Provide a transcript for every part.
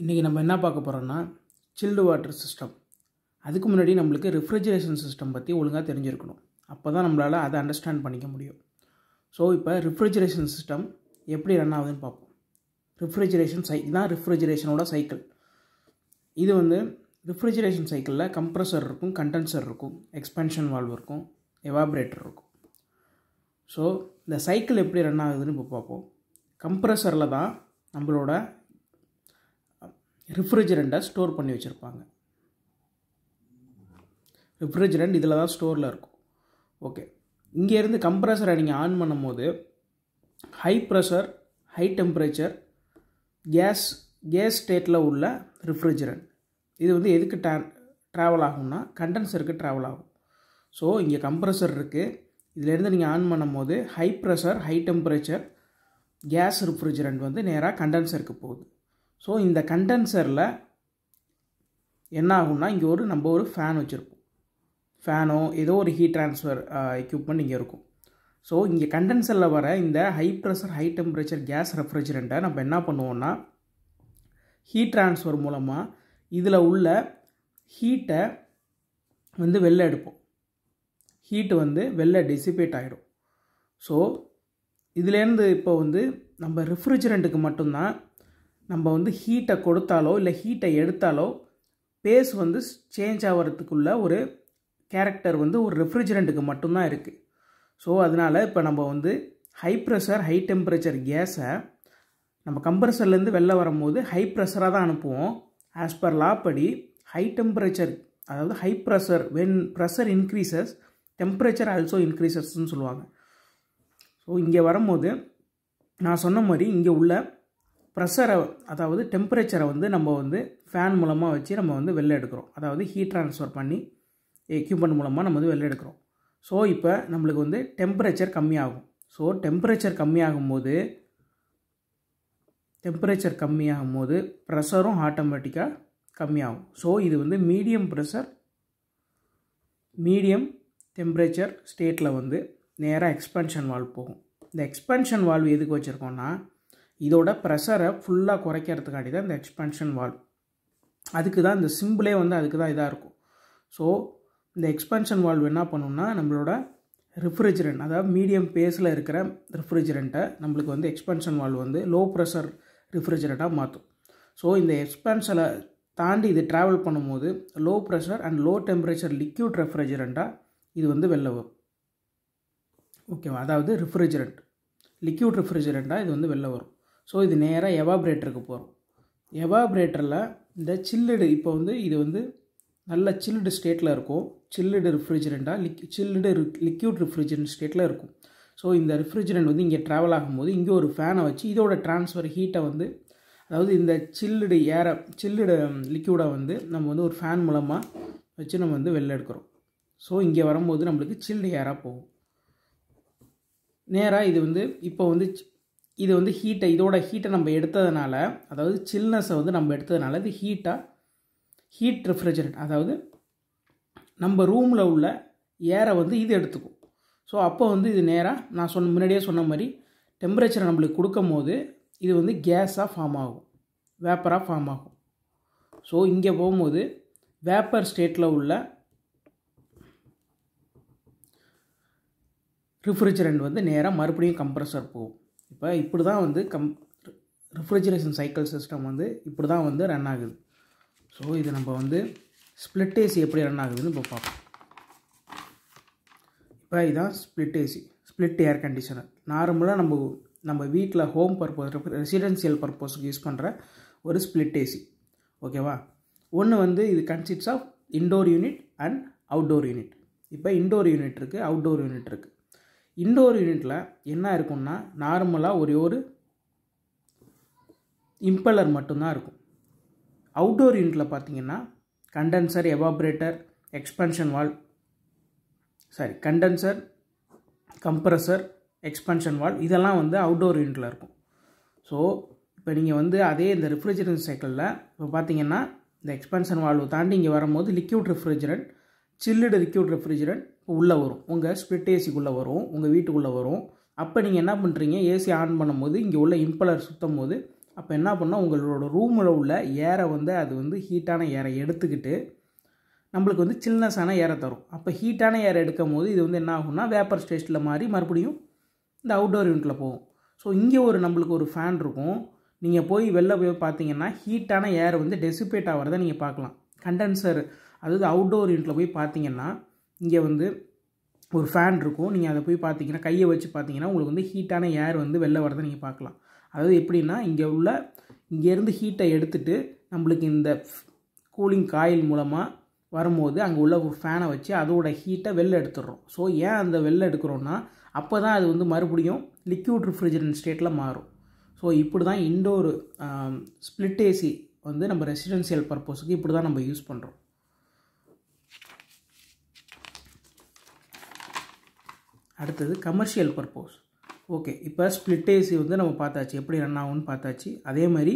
இன்றைக்கி நம்ம என்ன பார்க்க போகிறோன்னா சில்டு வாட்டர் சிஸ்டம் அதுக்கு முன்னாடி நம்மளுக்கு ரெஃப்ரிஜரேஷன் சிஸ்டம் பற்றி ஒழுங்காக தெரிஞ்சிருக்கணும் அப்போ தான் நம்மளால் அதை அண்டர்ஸ்டாண்ட் பண்ணிக்க முடியும் ஸோ இப்போ ரெஃப்ரிஜரேஷன் சிஸ்டம் எப்படி ரன் ஆகுதுன்னு பார்ப்போம் ரெஃப்ரிஜரேஷன் சை இதுதான் ரெஃப்ரிஜரேஷனோட சைக்கிள் இது வந்து ரெஃப்ரிஜரேஷன் சைக்கிளில் கம்ப்ரஸர் இருக்கும் கண்டென்சர் இருக்கும் எக்ஸ்பென்ஷன் வால்வ் இருக்கும் எவாபரேட்டர் இருக்கும் ஸோ இந்த சைக்கிள் எப்படி ரன் ஆகுதுன்னு இப்போ பார்ப்போம் கம்ப்ரஸரில் தான் நம்மளோட ரிஃப்ரிஜரண்ட்டை ஸ்டோர் பண்ணி வச்சுருப்பாங்க ரெஃப்ரிஜரண்ட் இதில் தான் ஸ்டோரில் இருக்கும் ஓகே இங்கேருந்து கம்ப்ரஸரை நீங்கள் ஆன் பண்ணும் போது high pressure high temperature gas gas ஸ்டேட்டில் உள்ள ரிஃப்ரிஜரண்ட் இது வந்து எதுக்கு டே ட்ராவல் ஆகும்னா கண்டென்சருக்கு ட்ராவல் ஆகும் ஸோ இங்கே கம்ப்ரஸர் இருக்குது இதிலேருந்து நீங்கள் ஆன் பண்ணும் போது high pressure high temperature gas refrigerant வந்து நேராக கண்டென்சருக்கு போகுது ஸோ இந்த கண்டென்சரில் என்ன ஆகும்னா இங்கே ஒரு நம்ம ஒரு ஃபேன் வச்சுருப்போம் ஃபேனோ ஏதோ ஒரு ஹீட் ட்ரான்ஸ்ஃபர் எக்யூப்மெண்ட் இங்கே இருக்கும் ஸோ இங்கே கண்டென்சரில் வர இந்த high pressure high temperature gas ரெஃப்ரிஜரண்ட்டை நம்ம என்ன பண்ணுவோம்னா ஹீட் ட்ரான்ஸ்ஃபர் மூலமாக இதில் உள்ள ஹீட்டை வந்து வெளில எடுப்போம் ஹீட்டு வந்து வெளில டிசிபேட் ஆகிடும் ஸோ இதுலேருந்து இப்போ வந்து நம்ம ரெஃப்ரிஜரண்ட்டுக்கு மட்டும்தான் நம்ம வந்து ஹீட்டை கொடுத்தாலோ இல்லை ஹீட்டை எடுத்தாலோ பேஸ் வந்து சேஞ்ச் ஆகிறதுக்குள்ள ஒரு கேரக்டர் வந்து ஒரு ரெஃப்ரிஜரண்ட்டுக்கு மட்டும்தான் இருக்குது ஸோ அதனால் இப்போ நம்ம வந்து ஹை ப்ரெஷர் ஹை டெம்பரேச்சர் கேஸை நம்ம கம்ப்ரெஷர்லேருந்து வெளில வரும்போது ஹை ப்ரெஷராக தான் அனுப்புவோம் ஆஸ் பர் லா படி ஹை டெம்பரேச்சர் அதாவது high pressure when pressure increases temperature also இன்க்ரீசஸ்ன்னு சொல்லுவாங்க ஸோ இங்கே வரும்போது நான் சொன்ன மாதிரி இங்கே உள்ள ப்ரெஷரை அதாவது டெம்பரேச்சரை வந்து நம்ம வந்து ஃபேன் மூலமாக வச்சு நம்ம வந்து வெளில எடுக்கிறோம் அதாவது ஹீட் ட்ரான்ஸ்ஃபர் பண்ணி எக்யூப்மெண்ட் மூலமாக நம்ம வந்து வெளில எடுக்கிறோம் ஸோ இப்போ நம்மளுக்கு வந்து டெம்பரேச்சர் கம்மியாகும் ஸோ டெம்பரேச்சர் கம்மியாகும் போது டெம்பரேச்சர் கம்மியாகும் போது ப்ரெஷரும் ஆட்டோமேட்டிக்காக கம்மியாகும் ஸோ இது வந்து மீடியம் ப்ரெஷர் மீடியம் டெம்பரேச்சர் ஸ்டேட்டில் வந்து நேராக எக்ஸ்பென்ஷன் வால்வ் போகும் இந்த எக்ஸ்பென்ஷன் வால்வ் எதுக்கு வச்சுருக்கோன்னா இதோட ப்ரெஷரை ஃபுல்லாக குறைக்கிறதுக்காண்டி தான் இந்த எக்ஸ்பென்ஷன் வால்வ் அதுக்கு தான் இந்த சிம்பிளே வந்து அதுக்கு தான் இதாக இருக்கும் ஸோ இந்த எக்ஸ்பென்ஷன் வால்வ் என்ன பண்ணுன்னா நம்மளோட ரெஃப்ரிஜரண்ட் அதாவது மீடியம் பேஸில் இருக்கிற ரெஃப்ரிஜரண்ட்டை நம்மளுக்கு வந்து எக்ஸ்பென்ஷன் வால்வ் வந்து லோ ப்ரெஷர் ரெஃப்ரிஜரண்ட்டாக மாற்றும் ஸோ இந்த எக்ஸ்பென்ஷனை தாண்டி இது ட்ராவல் பண்ணும்போது low pressure and low temperature liquid ரெஃப்ரிஜரண்ட்டாக இது வந்து வெளில வரும் ஓகேவா அதாவது ரெஃப்ரிஜரண்ட் லிக்யூட் ரெஃப்ரிஜரண்ட்டாக இது வந்து வெளில வரும் ஸோ இது நேராக எவாப்ரேட்டருக்கு போகிறோம் எவாப்ரேட்டரில் இந்த சில்லுடு இப்போ வந்து இது வந்து நல்ல சில்லுடு ஸ்டேட்டில் இருக்கும் சில்லுடு ரிஃப்ரிஜரண்ட்டாக லிக் சில்லுடு லிக்யூட் ரிஃப்ரிஜரண்ட் ஸ்டேட்டில் இருக்கும் ஸோ இந்த ரிஃப்ரிஜரண்ட் வந்து இங்கே ட்ராவல் ஆகும்போது இங்கே ஒரு ஃபேனை வச்சு இதோட ட்ரான்ஸ்ஃபர் ஹீட்டை வந்து அதாவது இந்த சில்லுடு ஏரை சில்லுடு லிக்யூடை வந்து நம்ம வந்து ஒரு ஃபேன் மூலமாக வச்சு நம்ம வந்து வெளில எடுக்கிறோம் ஸோ இங்கே வரும்போது நம்மளுக்கு சில்லடு ஏராக போகும் நேராக இது வந்து இப்போ வந்து இது வந்து ஹீட்டை இதோட ஹீட்டை நம்ம எடுத்ததுனால அதாவது சில்னஸை வந்து நம்ம எடுத்ததுனால இது ஹீட்டாக ஹீட் ரெஃப்ரிஜரேட் அதாவது நம்ம ரூமில் உள்ள ஏரை வந்து இது எடுத்துக்கும் ஸோ அப்போ வந்து இது நேராக நான் சொன்ன முன்னாடியே சொன்ன மாதிரி டெம்பரேச்சரை நம்மளுக்கு கொடுக்கும் போது இது வந்து கேஸாக ஃபார்ம் ஆகும் வேப்பராக ஃபார்ம் ஆகும் ஸோ இங்கே போகும்போது வேப்பர் ஸ்டேட்டில் உள்ள ரிஃப்ரிஜரண்ட் வந்து நேராக மறுபடியும் கம்ப்ரஸர் போகும் இப்போ இப்படி தான் வந்து கம் ரெஃப்ரிஜரேஷன் சைக்கிள் சிஸ்டம் வந்து இப்படி தான் வந்து ரன் ஆகுது ஸோ இது நம்ம வந்து ஸ்ப்ளிட் ஏசி எப்படி ரன் ஆகுதுன்னு இப்போ பார்ப்போம் இப்போ இதுதான் split AC split air conditioner நார்மலாக நம்ம நம்ம வீட்டில் ஹோம் பர்பஸ் ரெசிடென்சியல் பர்பஸுக்கு யூஸ் பண்ணுற ஒரு ஸ்ப்ளிட் ஏசி ஓகேவா ஒன்று வந்து இது consists of indoor unit and outdoor unit இப்போ இன்டோர் யூனிட் இருக்குது அவுட்டோர் யூனிட் இருக்குது இன்டோர் யூனிட்டில் என்ன இருக்கும்னா நார்மலாக ஒரே ஒரு இம்பலர் மட்டும்தான் இருக்கும் அவுட்டோர் யூனிட்டில் பார்த்தீங்கன்னா condenser evaporator expansion valve sorry condenser compressor expansion valve இதெல்லாம் வந்து அவுட்டோர் யூனிட்டில் இருக்கும் ஸோ இப்போ நீங்கள் வந்து அதே இந்த ரெஃப்ரிஜரேஷன் சைக்கிளில் இப்போ பார்த்தீங்கன்னா இந்த எக்ஸ்பென்ஷன் வால்வு தாண்டி இங்கே வரும்போது liquid refrigerant chilled liquid refrigerant உள்ளே வரும் உங்கள் ஸ்ப்ளிட் ஏசிக்குள்ளே வரும் உங்கள் வீட்டுக்குள்ளே வரும் அப்போ நீங்கள் என்ன பண்ணுறீங்க ஏசி ஆன் பண்ணும்போது இங்கே உள்ள இம்பலர் சுற்றும் போது அப்போ என்ன பண்ணால் உங்களோட ரூமில் உள்ள ஏரை வந்து அது வந்து ஹீட்டான ஏரை எடுத்துக்கிட்டு நம்மளுக்கு வந்து சில்னஸான ஏரை தரும் அப்போ ஹீட்டான ஏரை எடுக்கும் போது இது வந்து என்ன ஆகும்னா வேப்பர் ஸ்டேஷனில் மாதிரி மறுபடியும் இந்த அவுட்டோர் யூனிட்டில் போகும் ஸோ இங்கே ஒரு நம்மளுக்கு ஒரு ஃபேன் இருக்கும் நீங்கள் போய் வெளில போய் பார்த்தீங்கன்னா ஹீட்டான ஏர் வந்து டெசிபேட் ஆகிறத நீங்கள் பார்க்கலாம் கண்டென்சர் அதாவது அவுட்டோர் யூனிட்டில் போய் பார்த்தீங்கன்னா இங்கே வந்து ஒரு ஃபேன் இருக்கும் நீங்கள் அதை போய் பார்த்தீங்கன்னா கையை வச்சு பார்த்தீங்கன்னா உங்களுக்கு வந்து ஹீட்டான ஏர் வந்து வெளில வரதை நீங்கள் பார்க்கலாம் அதாவது எப்படின்னா இங்கே உள்ள இங்கேருந்து ஹீட்டை எடுத்துகிட்டு நம்மளுக்கு இந்த கூலிங் காயில் மூலமாக வரும்போது அங்கே உள்ள ஒரு ஃபேனை வச்சு அதோட ஹீட்டை வெளில எடுத்துடுறோம் ஸோ ஏன் அந்த வெளில எடுக்கிறோன்னா அப்போ தான் அது வந்து மறுபடியும் லிக்யூட் ரிஃப்ரிஜரண்ட் ஸ்டேட்டில் மாறும் ஸோ இப்படி தான் இண்டோர் ஸ்ப்ளிட் ஏசி வந்து நம்ம ரெசிடென்சியல் பர்பஸுக்கு இப்படி தான் நம்ம யூஸ் பண்ணுறோம் அடுத்தது கமர்ஷியல் பர்பஸ் ஓகே இப்போ ஸ்ப்ளிட் ஏசி வந்து நம்ம பார்த்தாச்சு எப்படி ரன் ஆகும்னு பார்த்தாச்சு அதே மாதிரி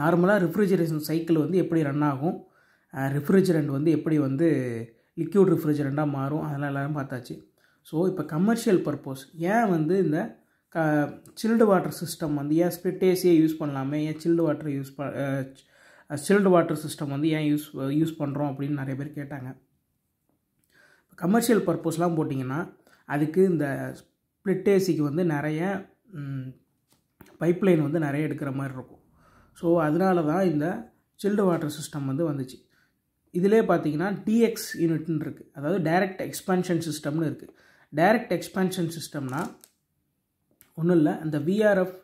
நார்மலாக ரெஃப்ரிஜரேஷன் சைக்கிள் வந்து எப்படி ரன் ஆகும் ரெஃப்ரிஜரண்ட் வந்து எப்படி வந்து லிக்யூட் ரெஃப்ரிஜரண்ட்டாக மாறும் அதெல்லாம் எல்லோரும் பார்த்தாச்சு ஸோ இப்போ கமர்ஷியல் பர்பஸ் ஏன் வந்து இந்த க சில்டு வாட்டர் சிஸ்டம் வந்து ஏன் ஸ்பிட் ஏசியை யூஸ் பண்ணலாமே ஏன் சில்டு வாட்டர் யூஸ் ப சில்டு வாட்டர் சிஸ்டம் வந்து ஏன் யூஸ் யூஸ் பண்ணுறோம் அப்படின்னு நிறைய பேர் கேட்டாங்க கமர்ஷியல் பர்பஸ்லாம் போட்டிங்கன்னா அதுக்கு இந்த ஸ்ப்ளிட் ஏசிக்கு வந்து நிறைய பைப்லைன் வந்து நிறைய எடுக்கிற மாதிரி இருக்கும் ஸோ அதனால தான் இந்த சில்டு வாட்டர் சிஸ்டம் வந்து வந்துச்சு இதிலே பார்த்தீங்கன்னா டிஎக்ஸ் யூனிட்னு இருக்குது அதாவது டைரக்ட் எக்ஸ்பேன்ஷன் சிஸ்டம்னு இருக்குது டைரக்ட் எக்ஸ்பேன்ஷன் சிஸ்டம்னா ஒன்றும் இல்லை அந்த விஆர்எஃப்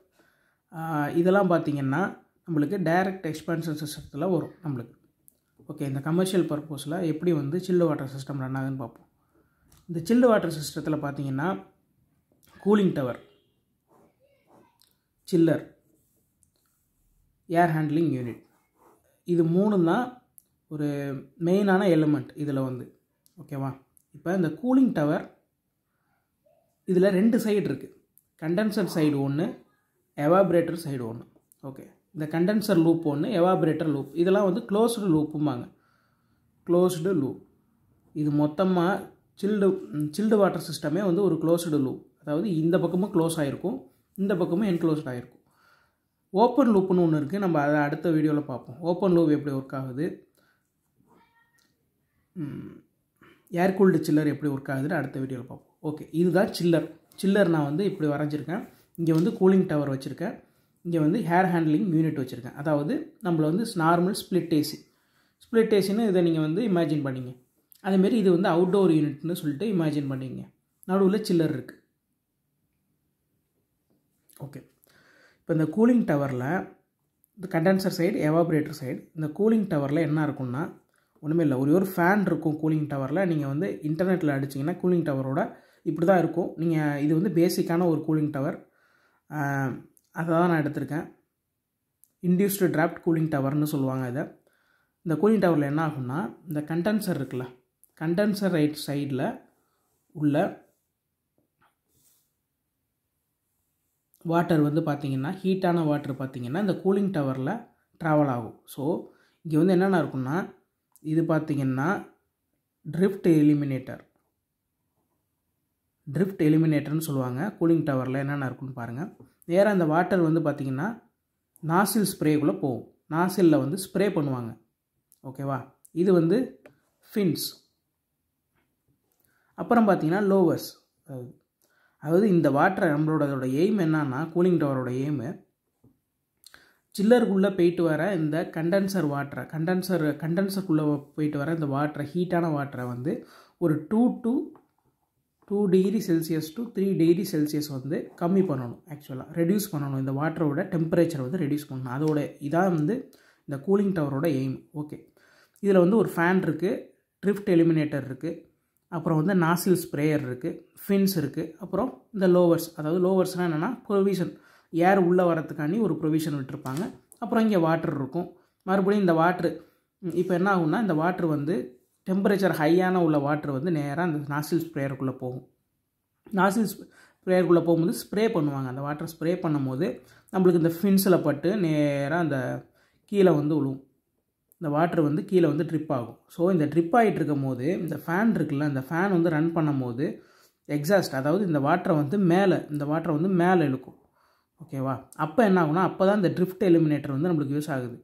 இதெல்லாம் பார்த்திங்கன்னா நம்மளுக்கு டைரக்ட் எக்ஸ்பேன்ஷன் சிஸ்டத்தில் வரும் நம்மளுக்கு ஓகே இந்த கமர்ஷியல் பர்பஸில் எப்படி வந்து சில்லு வாட்டர் சிஸ்டம் ரன் ஆகுதுன்னு பார்ப்போம் இந்த சில்லு வாட்டர் சிஸ்டத்தில் பார்த்தீங்கன்னா cooling tower chiller air handling unit இது மூணு தான் ஒரு மெயினான எலிமெண்ட் இதில் வந்து ஓகேவா இப்போ இந்த கூலிங் டவர் இதில் ரெண்டு சைடு இருக்குது கண்டென்சர் சைடு ஒன்று எவாபரேட்டர் சைடு ஒன்று ஓகே இந்த கண்டென்சர் லூப் ஒன்று எவாபரேட்டர் லூப் இதெல்லாம் வந்து க்ளோஸ்டு லூப்புமாங்க க்ளோஸ்டு லூப் இது மொத்தமாக சில்டு சில்டு வாட்டர் சிஸ்டமே வந்து ஒரு க்ளோஸ்டு லூப் அதாவது இந்த பக்கமும் க்ளோஸ் ஆகிருக்கும் இந்த பக்கமும் என்க்ளோஸ்ட் ஆகிருக்கும் ஓப்பன் லூப்புன்னு ஒன்று இருக்குது நம்ம அதை அடுத்த வீடியோவில் பார்ப்போம் ஓப்பன் லூப் எப்படி ஒர்க் ஆகுது ஏர் கூல்டு சில்லர் எப்படி ஒர்க் ஆகுதுன்னு அடுத்த வீடியோவில் பார்ப்போம் ஓகே இதுதான் சில்லர் சில்லர் நான் வந்து இப்படி வரைஞ்சிருக்கேன் இங்கே வந்து கூலிங் டவர் வச்சுருக்கேன் இங்கே வந்து ஹேர் ஹேண்ட்லிங் யூனிட் வச்சுருக்கேன் அதாவது நம்மளை வந்து நார்மல் ஸ்பிளிட் ஏசி ஸ்பிளிட் ஏசின்னு இதை நீங்கள் வந்து இமேஜின் பண்ணிங்க அதேமாரி இது வந்து அவுட்டோர் யூனிட்னு சொல்லிட்டு இமேஜின் பண்ணிங்க நடுவில் சில்லர் இருக்குது ஓகே இப்போ இந்த கூலிங் டவரில் இந்த கண்டென்சர் சைடு எவாபரேட்டர் சைடு இந்த கூலிங் டவரில் என்ன இருக்குன்னா ஒன்றுமே இல்லை ஒரே ஒரு ஃபேன் இருக்கும் கூலிங் டவரில் நீங்கள் வந்து இன்டர்நெட்டில் அடிச்சிங்கன்னா கூலிங் டவரோட இப்படி தான் இருக்கும் நீங்கள் இது வந்து பேசிக்கான ஒரு கூலிங் டவர் அதை தான் நான் எடுத்திருக்கேன் இன்டியூஸ்டு டிராஃப்ட் கூலிங் டவர்னு சொல்லுவாங்க இதை இந்த கூலிங் டவரில் என்ன ஆகும்னா இந்த கண்டென்சர் இருக்குல்ல கண்டென்சர் ரைட் சைடில் உள்ள வாட்டர் வந்து பார்த்திங்கன்னா ஹீட்டான வாட்டர் பார்த்திங்கன்னா இந்த கூலிங் டவரில் ட்ராவல் ஆகும் ஸோ இங்கே வந்து என்னென்ன இருக்குன்னா இது பார்த்திங்கன்னா ட்ரிஃப்ட் எலிமினேட்டர் ட்ரிஃப்ட் எலிமினேட்டர்னு சொல்லுவாங்க கூலிங் டவரில் என்னென்ன இருக்குன்னு பாருங்கள் நேராக அந்த வாட்டர் வந்து பார்த்திங்கன்னா நாசில் ஸ்ப்ரேக்குள்ளே போகும் நாசிலில் வந்து ஸ்ப்ரே பண்ணுவாங்க ஓகேவா இது வந்து ஃபின்ஸ் அப்புறம் பார்த்தீங்கன்னா லோவர்ஸ் அதாவது இந்த வாட்டரை நம்மளோட எய்ம் என்னன்னா கூலிங் டவரோட எய்மு சில்லருக்குள்ளே போயிட்டு வர இந்த கண்டென்சர் வாட்டரை கண்டென்சர் கண்டென்சருக்குள்ளே போயிட்டு வர இந்த வாட்டரை ஹீட்டான வாட்டரை வந்து ஒரு two to two degree Celsius to three degree Celsius வந்து கம்மி பண்ணணும் ஆக்சுவலாக ரெடியூஸ் பண்ணணும் இந்த வாட்டரோட டெம்பரேச்சர் வந்து ரெடியூஸ் பண்ணணும் அதோட இதான் வந்து இந்த கூலிங் டவரோட எய்ம் ஓகே இதில் வந்து ஒரு ஃபேன் இருக்குது ட்ரிஃப்ட் எலிமினேட்டர் இருக்குது அப்புறம் வந்து நாசில் ஸ்ப்ரேயர் இருக்குது ஃபின்ஸ் இருக்குது அப்புறம் இந்த லோவர்ஸ் அதாவது லோவர்ஸ்னால் என்னென்னா ப்ரொவிஷன் ஏர் உள்ளே வரத்துக்காண்டி ஒரு ப்ரொவிஷன் விட்டுருப்பாங்க அப்புறம் இங்கே வாட்டர் இருக்கும் மறுபடியும் இந்த வாட்ரு இப்போ என்ன ஆகும்னா இந்த வாட்ரு வந்து டெம்பரேச்சர் ஹையான உள்ள வாட்டர் வந்து நேராக அந்த நாசில் ஸ்ப்ரேயருக்குள்ளே போகும் நாசில் ஸ்ப்ரேயருக்குள்ளே போகும்போது ஸ்ப்ரே பண்ணுவாங்க அந்த வாட்டர் ஸ்ப்ரே பண்ணும்போது நம்மளுக்கு இந்த ஃபின்ஸில் பட்டு நேராக அந்த கீழே வந்து விழுவும் இந்த வாட்டர் வந்து கீழே வந்து ட்ரிப் ஆகும் ஸோ இந்த ட்ரிப் ஆகிட்டு இருக்கும் போது இந்த ஃபேன் இருக்குல்ல இந்த ஃபேன் வந்து ரன் பண்ணும் போது எக்ஸாஸ்ட் அதாவது இந்த வாட்டரை வந்து மேலே இந்த வாட்டரை வந்து மேலே இழுக்கும் ஓகேவா அப்போ என்ன ஆகுனா அப்போ தான் இந்த ட்ரிஃப்ட் எலிமினேட்டர் வந்து நம்மளுக்கு யூஸ் ஆகுது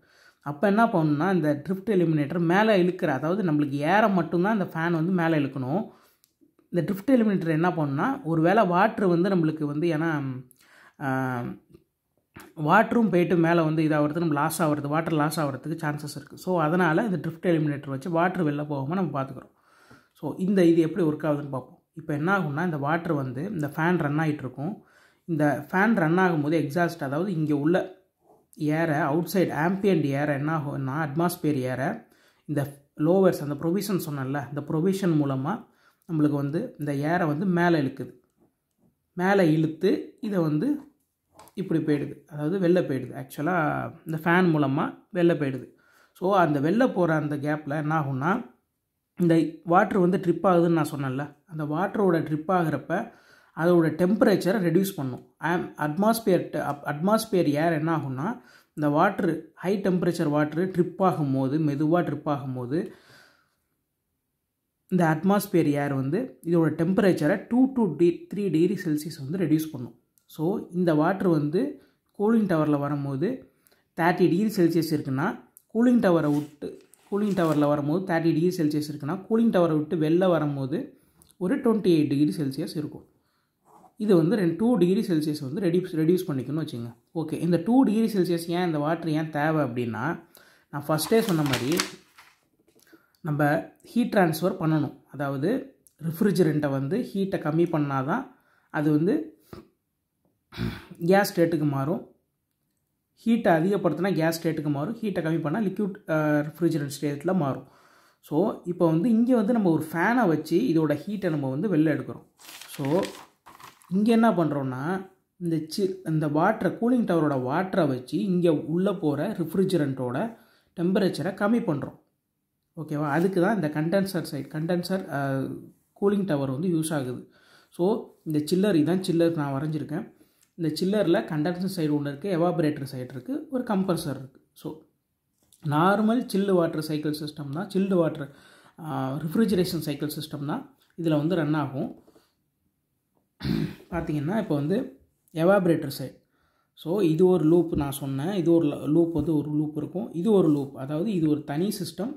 அப்போ என்ன பண்ணணும்னா இந்த ட்ரிஃப்ட் எலிமினேட்டர் மேலே இழுக்கிற அதாவது நம்மளுக்கு ஏற மட்டும்தான் இந்த ஃபேன் வந்து மேலே இழுக்கணும் இந்த ட்ரிஃப்ட் எலிமினேட்டர் என்ன பண்ணுன்னா ஒரு வேளை வாட்ரு வந்து நம்மளுக்கு வந்து ஏன்னா வாட்டரும் போயிட்டு மேலே வந்து இதாகிறது நம்ம லாஸ் ஆகிறது வாட்டர் லாஸ் ஆகிறதுக்கு சான்சஸ் இருக்குது ஸோ அதனால் இந்த ட்ரிஃப்ட் எலிமினேட்டர் வச்சு வாட்ரு வெளில போகாமல் நம்ம பார்த்துக்குறோம் ஸோ இந்த இது எப்படி ஒர்க் ஆகுதுன்னு பார்ப்போம் இப்போ என்ன ஆகும்னா இந்த வாட்ரு வந்து இந்த ஃபேன் ரன் ஆகிட்டு இருக்கும் இந்த ஃபேன் ரன் ஆகும்போது எக்ஸாஸ்ட் அதாவது இங்கே உள்ள ஏற அவுட் சைட் ஆம்பியன்ட் ஏற என்ன ஆகும்னா அட்மாஸ்பியர் ஏற இந்த லோவர்ஸ் அந்த ப்ரொவிஷன் சொன்னேன்ல இந்த ப்ரொவிஷன் மூலமாக நம்மளுக்கு வந்து இந்த ஏரை வந்து மேலே இழுக்குது மேலே இழுத்து இதை வந்து இப்படி போயிடுது அதாவது வெளில போயிடுது ஆக்சுவலாக இந்த ஃபேன் மூலமாக வெளில போயிடுது ஸோ அந்த வெளில போகிற அந்த கேப்பில் என்ன ஆகும்னா இந்த வாட்ரு வந்து ட்ரிப் ஆகுதுன்னு நான் சொன்னேன்ல அந்த வாட்டரோட ட்ரிப் ஆகிறப்ப அதோட டெம்பரேச்சரை ரெடியூஸ் பண்ணும் அட்மாஸ்பியர் அட்மாஸ்பியர் ஏர் என்ன ஆகும்னா இந்த water high temperature water trip ஆகும் போது மெதுவாக ட்ரிப் ஆகும்போது இந்த அட்மாஸ்பியர் ஏர் வந்து இதோட டெம்பரேச்சரை டூ டூ டி த்ரீ டிகிரி செல்சியஸ் வந்து ரெடியூஸ் பண்ணும் ஸோ இந்த வாட்ரு வந்து கூலிங் டவரில் வரும்போது தேர்ட்டி டிகிரி செல்சியஸ் இருக்குன்னா கூலிங் டவரை விட்டு கூலிங் டவரில் வரும்போது தேர்ட்டி டிகிரி செல்சியஸ் இருக்குன்னா கூலிங் டவரை விட்டு வெளில வரும்போது ஒரு டுவெண்ட்டி எயிட் டிகிரி செல்சியஸ் இருக்கும் இது வந்து ரெண்டு டூ டிகிரி செல்சியஸ் வந்து ரெடியூஸ் ரெடியூஸ் பண்ணிக்கணும்னு வச்சுங்க ஓகே இந்த டூ டிகிரி செல்சியஸ் ஏன் இந்த வாட்ரு ஏன் தேவை அப்படின்னா நான் ஃபஸ்ட்டே சொன்ன மாதிரி நம்ம ஹீட் ட்ரான்ஸ்ஃபர் பண்ணணும் அதாவது ரெஃப்ரிஜரண்ட்டை வந்து ஹீட்டை கம்மி பண்ணால் தான் அது வந்து கேஸ் ஸ்டேட்டுக்கு மாறும் ஹீட்டை அதிகப்படுத்தினா கேஸ் ஸ்டேட்டுக்கு மாறும் ஹீட்டை கம்மி பண்ணால் லிக்யூட் ரெஃப்ரிஜரண்ட் ஸ்டேட்டில் மாறும் ஸோ இப்போ வந்து இங்கே வந்து நம்ம ஒரு ஃபேனை வச்சு இதோட ஹீட்டை நம்ம வந்து வெளில எடுக்கிறோம் ஸோ இங்கே என்ன பண்ணுறோன்னா இந்த சி இந்த வாட்டரை கூலிங் டவரோட வாட்டரை வச்சு இங்கே உள்ளே போகிற ரிஃப்ரிஜரண்ட்டோட டெம்பரேச்சரை கம்மி பண்ணுறோம் ஓகேவா அதுக்கு தான் இந்த condenser side condenser cooling tower வந்து யூஸ் ஆகுது ஸோ இந்த சில்லர் இதுதான் சில்லர் நான் வரைஞ்சிருக்கேன் இந்த சில்லரில் கண்டென்சர் சைடு ஒன்று இருக்குது எவாபரேட்டர் சைடு இருக்குது ஒரு கம்ப்ரஸர் இருக்குது so normal chilled water cycle system தான் chilled water refrigeration cycle system தான் இதில் வந்து ரன் ஆகும் பார்த்திங்கன்னா இப்போ வந்து எவாபரேட்டர் சைட் ஸோ இது ஒரு லூப் நான் சொன்னேன் இது ஒரு லூப் வந்து ஒரு லூப் இருக்கும் இது ஒரு லூப் அதாவது இது ஒரு தனி சிஸ்டம்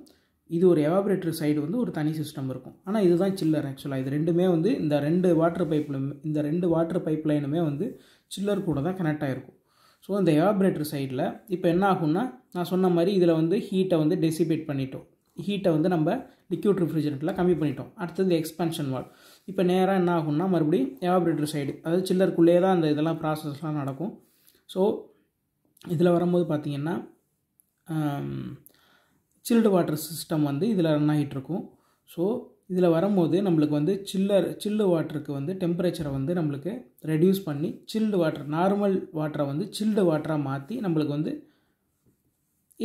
இது ஒரு எவாபரேட்டர் சைடு வந்து ஒரு தனி சிஸ்டம் இருக்கும் ஆனால் இதுதான் சில்லர் ஆக்சுவலாக இது ரெண்டுமே வந்து இந்த ரெண்டு வாட்டர் பைப்பில் இந்த ரெண்டு வாட்டர் பைப் லைனுமே வந்து சில்லர் கூட தான் கனெக்ட் ஆகிருக்கும் ஸோ இந்த எவாபரேட்டர் சைடில் இப்போ என்ன ஆகும்னா நான் சொன்ன மாதிரி இதில் வந்து ஹீட்டை வந்து டெசிபேட் பண்ணிட்டோம் ஹீட்டை வந்து நம்ம லிக்யூட் ரெஃப்ரிஜரேட்டில் கம்மி பண்ணிட்டோம் அடுத்தது எக்ஸ்பென்ஷன் வால் இப்போ நேராக என்ன ஆகும்னா மறுபடியும் எவாபரேட்டர் சைடு அதாவது சில்லருக்குள்ளேயே தான் அந்த இதெல்லாம் ப்ராசஸ்லாம் நடக்கும் ஸோ இதில் வரும்போது பார்த்திங்கன்னா சில்டு வாட்டர் சிஸ்டம் வந்து இதில் ரன் ஆகிட்டுருக்கும் ஸோ இதில் வரும்போது நம்மளுக்கு வந்து சில்லர் சில்லு வாட்டருக்கு வந்து டெம்பரேச்சரை வந்து நம்மளுக்கு ரெடியூஸ் பண்ணி சில்டு வாட்டர் நார்மல் வாட்டரை வந்து சில்டு வாட்டராக மாற்றி நம்மளுக்கு வந்து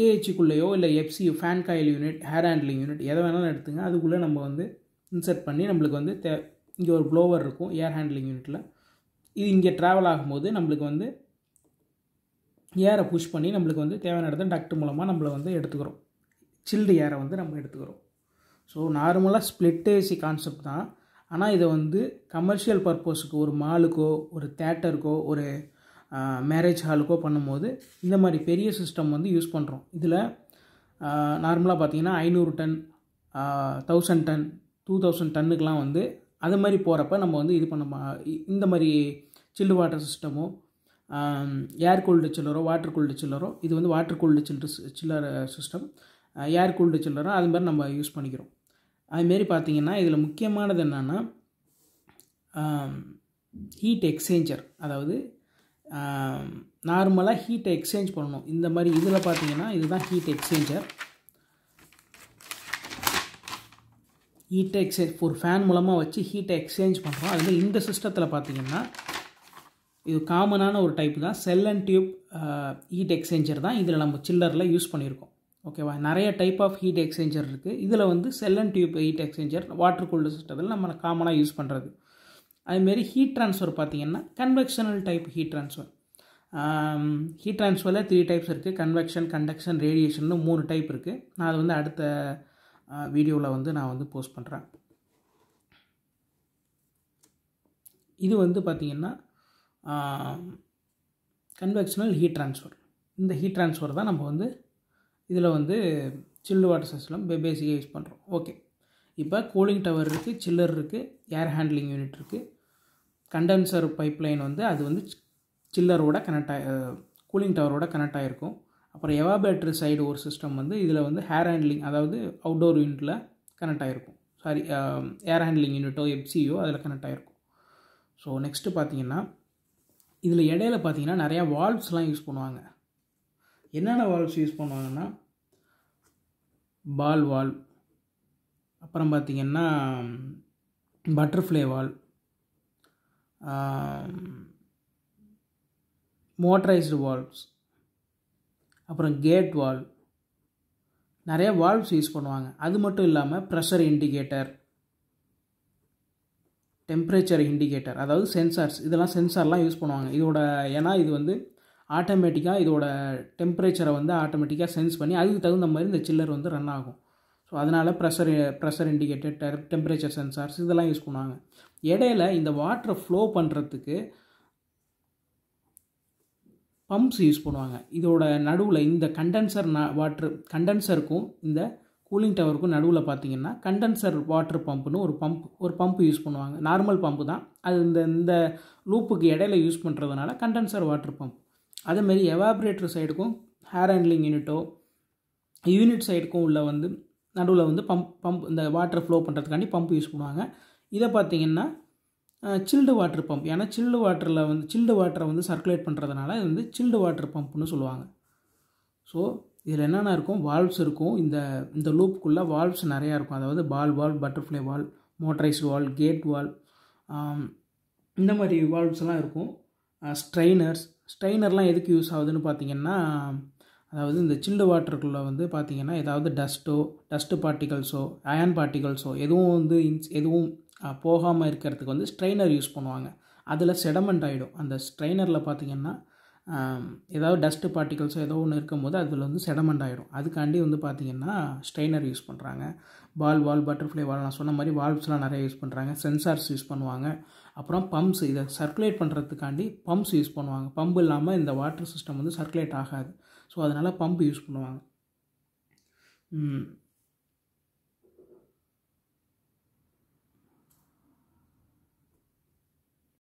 ஏஹெச்சிக்குள்ளேயோ இல்லை FC fan coil unit air handling unit எதை வேணாலும் எடுத்துங்க அதுக்குள்ளே நம்ம வந்து இன்சர்ட் பண்ணி நம்மளுக்கு வந்து தே இங்கே ஒரு ப்ளோவர் இருக்கும் ஏர் ஹேண்ட்லிங் யூனிட்டில் இது இங்கே ட்ராவல் ஆகும்போது நம்மளுக்கு வந்து ஏரை புஷ் பண்ணி நம்மளுக்கு வந்து தேவையான இடத்துல டக்ட் மூலமாக நம்மளை வந்து எடுத்துக்கிறோம் சில்டு ஏரை வந்து நம்ம எடுத்துக்கிறோம் ஸோ நார்மலாக ஸ்ப்ளிட் ஏசி கான்செப்ட் தான் ஆனால் இதை வந்து கமர்ஷியல் பர்பஸுக்கு ஒரு மாலுக்கோ ஒரு தேட்டருக்கோ ஒரு மேரேஜ் ஹாலுக்கோ பண்ணும்போது இந்த மாதிரி பெரிய சிஸ்டம் வந்து யூஸ் பண்ணுறோம் இதில் நார்மலாக பார்த்திங்கன்னா ஐநூறு ton thousand ton two thousand டன்னுக்கெலாம் வந்து அது மாதிரி போகிறப்ப நம்ம வந்து இது பண்ண இந்த மாதிரி சில்லு வாட்டர் சிஸ்டமோ ஏர் கூல்டு சில்லரோ வாட்டர் கூல்டு சில்லரோ இது வந்து water cooled chiller chiller system air cooled சில்லரோ அது மாதிரி நம்ம யூஸ் பண்ணிக்கிறோம் அதுமாரி பார்த்திங்கன்னா இதில் முக்கியமானது என்னென்னா ஹீட் எக்ஸ்சேஞ்சர் அதாவது நார்மலாக ஹீட்டை எக்ஸ்சேஞ்ச் பண்ணணும் இந்த மாதிரி இதில் பார்த்திங்கன்னா இதுதான் ஹீட் எக்ஸ்சேஞ்சர் ஹீட்டை எக்ஸ்சேஞ்ச் ஒரு ஃபேன் மூலமாக வச்சு ஹீட்டை எக்ஸ்சேஞ்ச் பண்ணுறோம் அதில் இந்த சிஸ்டத்தில் பார்த்திங்கன்னா இது காமனான ஒரு டைப் தான் shell and tube heat exchanger தான் இதில் நம்ம சில்லரில் யூஸ் பண்ணியிருக்கோம் ஓகேவா நிறைய டைப் ஆஃப் ஹீட் எக்ஸ்சேஞ்சர் இருக்குது இதில் வந்து shell and tube heat exchanger water cooled சிஸ்டத்தில் நம்ம காமனாக யூஸ் பண்ணுறது அதுமாரி ஹீட் ட்ரான்ஸ்ஃபர் பார்த்திங்கன்னா conventional type heat transfer heat ட்ரான்ஸ்ஃபரில் த்ரீ டைப்ஸ் இருக்குது கன்வெக்ஷன் கண்டக்ஷன் ரேடியேஷன் மூணு டைப் இருக்குது நான் அது வந்து அடுத்த வீடியோவில் வந்து நான் வந்து போஸ்ட் பண்ணுறேன் இது வந்து பார்த்திங்கன்னா கன்வெக்ஷனல் ஹீட் ட்ரான்ஸ்ஃபர் இந்த ஹீட் ட்ரான்ஸ்ஃபர் தான் நம்ம வந்து இதில் வந்து சில்லு வாட்டர் சிஸ்டம் பேசிக்காக யூஸ் பண்ணுறோம் ஓகே இப்போ கூலிங் டவர் இருக்குது சில்லர் இருக்குது ஏர் ஹேண்ட்லிங் யூனிட் இருக்குது கண்டென்சர் பைப்லைன் வந்து அது வந்து சில்லரோட கனெக்ட் ஆகி கூலிங் டவரோட கனெக்ட் ஆகிருக்கும் அப்புறம் எவாபேட்ரி சைடு ஒரு சிஸ்டம் வந்து இதில் வந்து ஹேர் ஹேண்ட்லிங் அதாவது அவுட்டோர் யூனிட்டில் கனெக்ட் ஆகிருக்கும் சாரி ஏர் ஹேண்ட்லிங் யூனிட்டோ எப்சியோ அதில் கனெக்ட் ஆகிருக்கும் ஸோ நெக்ஸ்ட்டு பார்த்தீங்கன்னா இதில் இடையில பார்த்தீங்கன்னா நிறையா வால்வ்ஸ்லாம் யூஸ் பண்ணுவாங்க என்னென்ன வால்வ்ஸ் யூஸ் பண்ணுவாங்கன்னா பால் வால்வ் அப்புறம் பார்த்திங்கன்னா பட்டர்ஃப்ளை வால் மோட்டரைஸ்டு வால்வ்ஸ் அப்புறம் கேட் வால் நிறைய வால்வ்ஸ் யூஸ் பண்ணுவாங்க அது மட்டும் இல்லாமல் ப்ரெஷர் இண்டிகேட்டர் டெம்பரேச்சர் இண்டிகேட்டர் அதாவது சென்சார்ஸ் இதெல்லாம் சென்சார்லாம் யூஸ் பண்ணுவாங்க இதோட ஏன்னா இது வந்து ஆட்டோமேட்டிக்காக இதோட டெம்பரேச்சரை வந்து ஆட்டோமேட்டிக்காக சென்ஸ் பண்ணி அதுக்கு தகுந்த மாதிரி இந்த சில்லர் வந்து ரன் ஆகும் ஸோ அதனால் pressure pressure indicator temperature sensors இதெல்லாம் யூஸ் பண்ணுவாங்க இடையில இந்த வாட்டரை ஃப்ளோ பண்ணுறதுக்கு பம்ப்ஸ் யூஸ் பண்ணுவாங்க இதோட நடுவில் இந்த கண்டென்சர் ந வாட்ரு கண்டென்சருக்கும் இந்த கூலிங் டவருக்கும் நடுவில் பார்த்தீங்கன்னா கண்டென்சர் வாட்ரு பம்ப்னு ஒரு பம்ப் ஒரு பம்ப் யூஸ் பண்ணுவாங்க நார்மல் பம்பு தான் அது இந்த இந்த லூப்புக்கு இடையில யூஸ் பண்ணுறதுனால கண்டென்சர் வாட்ரு பம்ப் அதேமாரி எவாப்ரேட்டர் சைடுக்கும் ஹேர் ஹேண்ட்லிங் யூனிட்டோ யூனிட் சைடுக்கும் உள்ள வந்து நடுவில் வந்து பம்ப் பம்ப் இந்த வாட்டர் ஃப்ளோ பண்ணுறதுக்காண்டி பம்ப் யூஸ் பண்ணுவாங்க இதை பார்த்தீங்கன்னா சில்டு வாட்டர் பம்ப் ஏன்னா சில்டு வாட்டரில் வந்து சில்டு வாட்டரை வந்து சர்க்குலேட் பண்ணுறதுனால இது வந்து சில்டு வாட்டர் பம்ப்னு சொல்லுவாங்க ஸோ இதில் என்னென்ன இருக்கும் வால்வ்ஸ் இருக்கும் இந்த இந்த லூப்புக்குள்ளே வால்வ்ஸ் நிறையா இருக்கும் அதாவது ball valve butterfly valve motorised valve gate valve இந்த மாதிரி வால்வ்ஸ் எல்லாம் இருக்கும் ஸ்ட்ரெயினர்ஸ் ஸ்ட்ரெயினர்லாம் எதுக்கு யூஸ் ஆகுதுன்னு பார்த்தீங்கன்னா அதாவது இந்த சில்டு வாட்டருக்குள்ளே வந்து பார்த்திங்கன்னா ஏதாவது டஸ்ட்டோ டஸ்ட்டு பார்ட்டிகல்ஸோ அயன் பார்ட்டிகல்ஸோ எதுவும் வந்து இன்ஸ் எதுவும் போகாமல் இருக்கிறதுக்கு வந்து ஸ்ட்ரெயினர் யூஸ் பண்ணுவாங்க அதில் செடமெண்ட் ஆகிடும் அந்த ஸ்ட்ரெயினரில் பார்த்திங்கன்னா ஏதாவது டஸ்ட்டு பார்ட்டிகல்ஸோ ஏதோ ஒன்று இருக்கும்போது அதில் வந்து செடமெண்ட் ஆகிடும் அதுக்காண்டி வந்து பார்த்திங்கன்னா ஸ்ட்ரெயினர் யூஸ் பண்ணுறாங்க பால் வால் பட்டர்ஃப்ளை வால் நான் சொன்ன மாதிரி வால்வ்ஸ்லாம் நிறைய யூஸ் பண்ணுறாங்க சென்சார்ஸ் யூஸ் பண்ணுவாங்க அப்புறம் பம்ப்ஸ் இதை சர்க்குலேட் பண்ணுறதுக்காண்டி பம்ப்ஸ் யூஸ் பண்ணுவாங்க பம்ப் இல்லாமல் இந்த வாட்டர் சிஸ்டம் வந்து சர்க்குலேட் ஆகாது ஸோ அதனால் பம்ப் யூஸ் பண்ணுவாங்க